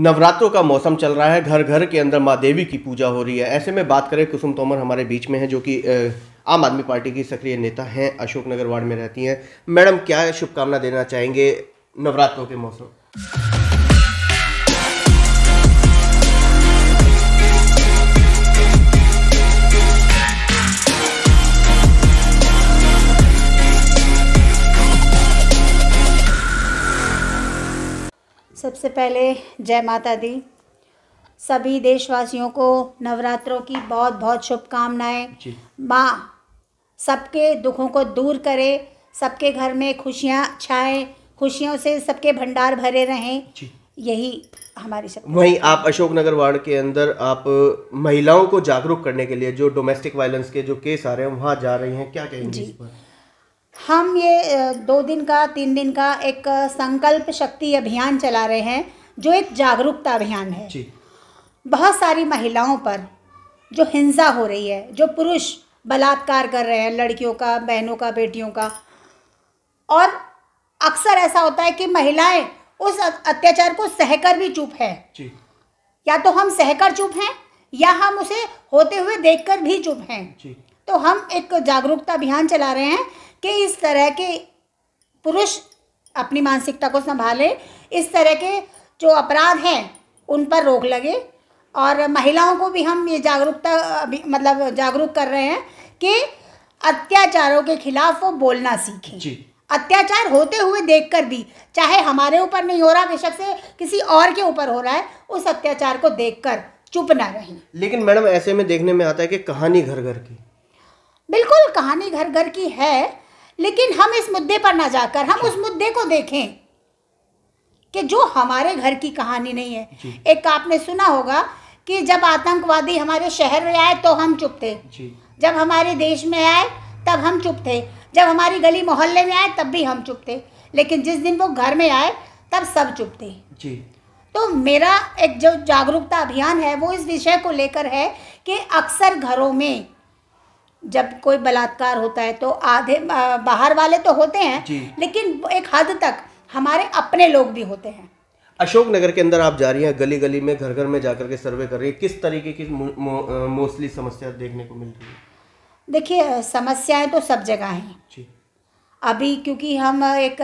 नवरात्रों का मौसम चल रहा है घर घर के अंदर माँ देवी की पूजा हो रही है ऐसे में बात करें कुसुम तोमर हमारे बीच में है जो कि आम आदमी पार्टी की सक्रिय नेता हैं अशोकनगर वार्ड में रहती हैं मैडम क्या शुभकामना देना चाहेंगे नवरात्रों के मौसम सबसे पहले जय माता दी सभी देशवासियों को नवरात्रों की बहुत बहुत शुभकामनाएं माँ सबके दुखों को दूर करे सबके घर में खुशियाँ छाए खुशियों से सबके भंडार भरे रहें यही हमारी सब वहीं आप अशोकनगर वार्ड के अंदर आप महिलाओं को जागरूक करने के लिए जो डोमेस्टिक वायलेंस के जो केस आ रहे हैं वहाँ जा रही हैं क्या कहेंगे जी हम ये दो दिन का तीन दिन का एक संकल्प शक्ति अभियान चला रहे हैं जो एक जागरूकता अभियान है जी। बहुत सारी महिलाओं पर जो हिंसा हो रही है जो पुरुष बलात्कार कर रहे हैं लड़कियों का बहनों का बेटियों का और अक्सर ऐसा होता है कि महिलाएं उस अत्याचार को सहकर भी चुप है जी। या तो हम सहकर चुप हैं या हम उसे होते हुए देखकर भी चुप हैं तो हम एक जागरूकता अभियान चला रहे हैं कि इस तरह के पुरुष अपनी मानसिकता को संभालें इस तरह के जो अपराध हैं उन पर रोक लगे और महिलाओं को भी हम ये जागरूकता मतलब जागरूक कर रहे हैं कि अत्याचारों के खिलाफ वो बोलना सीखें जी अत्याचार होते हुए देखकर भी चाहे हमारे ऊपर नहीं हो रहा बेशक से किसी और के ऊपर हो रहा है उस अत्याचार को देखकर चुप ना रहें लेकिन मैडम ऐसे में देखने में आता है कि कहानी घर घर की बिल्कुल कहानी घर घर की है लेकिन हम इस मुद्दे पर ना जाकर हम उस मुद्दे को देखें कि जो हमारे घर की कहानी नहीं है एक आपने सुना होगा कि जब आतंकवादी हमारे शहर में आए तो हम चुप थे जब हमारे देश में आए तब हम चुप थे जब हमारी गली मोहल्ले में आए तब भी हम चुप थे लेकिन जिस दिन वो घर में आए तब सब चुप थे जी तो मेरा एक जो जागरूकता अभियान है वो इस विषय को लेकर है कि अक्सर घरों में जब कोई बलात्कार होता है तो आधे बाहर वाले तो होते हैं लेकिन एक हद तक हमारे अपने लोग भी होते हैं अशोक नगर के अंदर आप जा रही हैं गली गली में घर घर में जाकर के सर्वे कर रही है किस तरीके की मोस्टली समस्या देखने को मिल रही है देखिए समस्याएं तो सब जगह हैं अभी क्योंकि हम एक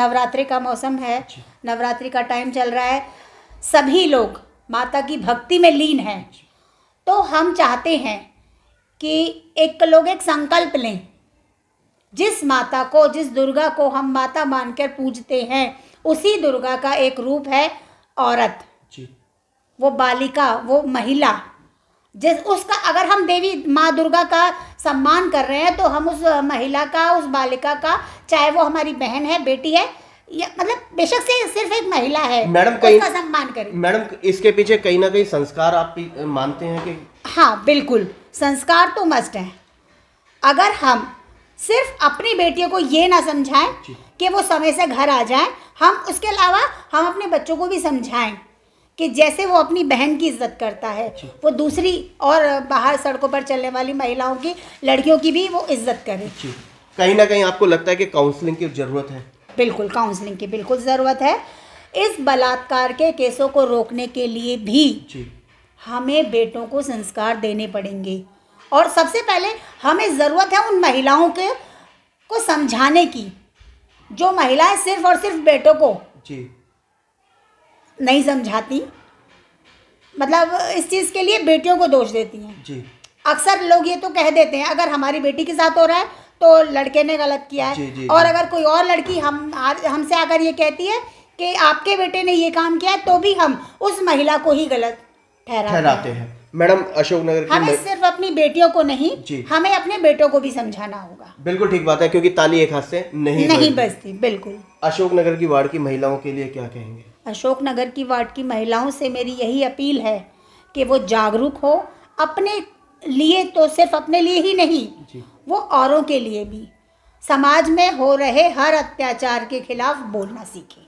नवरात्रि का मौसम है नवरात्रि का टाइम चल रहा है सभी लोग माता की भक्ति में लीन हैं तो हम चाहते हैं कि एक लोग एक संकल्प लें जिस माता को जिस दुर्गा को हम माता मानकर पूजते हैं उसी दुर्गा का एक रूप है औरत जी। वो बालिका वो महिला जिस उसका अगर हम देवी माँ दुर्गा का सम्मान कर रहे हैं तो हम उस महिला का उस बालिका का चाहे वो हमारी बहन है बेटी है या मतलब बेशक से सिर्फ एक महिला है मैडम कहीं सम्मान करें मैडम इसके पीछे कहीं ना कहीं संस्कार आप मानते हैं कि हाँ बिल्कुल संस्कार तो मस्ट है अगर हम सिर्फ अपनी बेटियों को ये ना समझाएं कि वो समय से घर आ जाएं हम उसके अलावा हम अपने बच्चों को भी समझाएं कि जैसे वो अपनी बहन की इज्जत करता है वो दूसरी और बाहर सड़कों पर चलने वाली महिलाओं की लड़कियों की भी वो इज्जत करे कहीं ना कहीं आपको लगता है कि काउंसलिंग की ज़रूरत है बिल्कुल काउंसलिंग की बिल्कुल ज़रूरत है इस बलात्कार के केसों को रोकने के लिए भी हमें बेटों को संस्कार देने पड़ेंगे और सबसे पहले हमें ज़रूरत है उन महिलाओं के को समझाने की जो महिलाएं सिर्फ और सिर्फ बेटों को जी नहीं समझाती मतलब इस चीज़ के लिए बेटियों को दोष देती हैं जी अक्सर लोग ये तो कह देते हैं अगर हमारी बेटी के साथ हो रहा है तो लड़के ने गलत किया है जी, जी, और अगर कोई और लड़की हम हमसे आकर ये कहती है कि आपके बेटे ने ये काम किया है तो भी हम उस महिला को ही गलत ठहराते हैं मैडम अशोकनगर हमें सिर्फ अपनी बेटियों को नहीं हमें अपने बेटों को भी समझाना होगा बिल्कुल ठीक बात है क्योंकि ताली एक हाथ से नहीं नहीं बजती बिल्कुल अशोकनगर की वार्ड की महिलाओं के लिए क्या कहेंगे अशोकनगर की वार्ड की महिलाओं से मेरी यही अपील है कि वो जागरूक हो अपने लिए तो सिर्फ अपने लिए ही नहीं वो औरों के लिए भी समाज में हो रहे हर अत्याचार के खिलाफ बोलना सीखें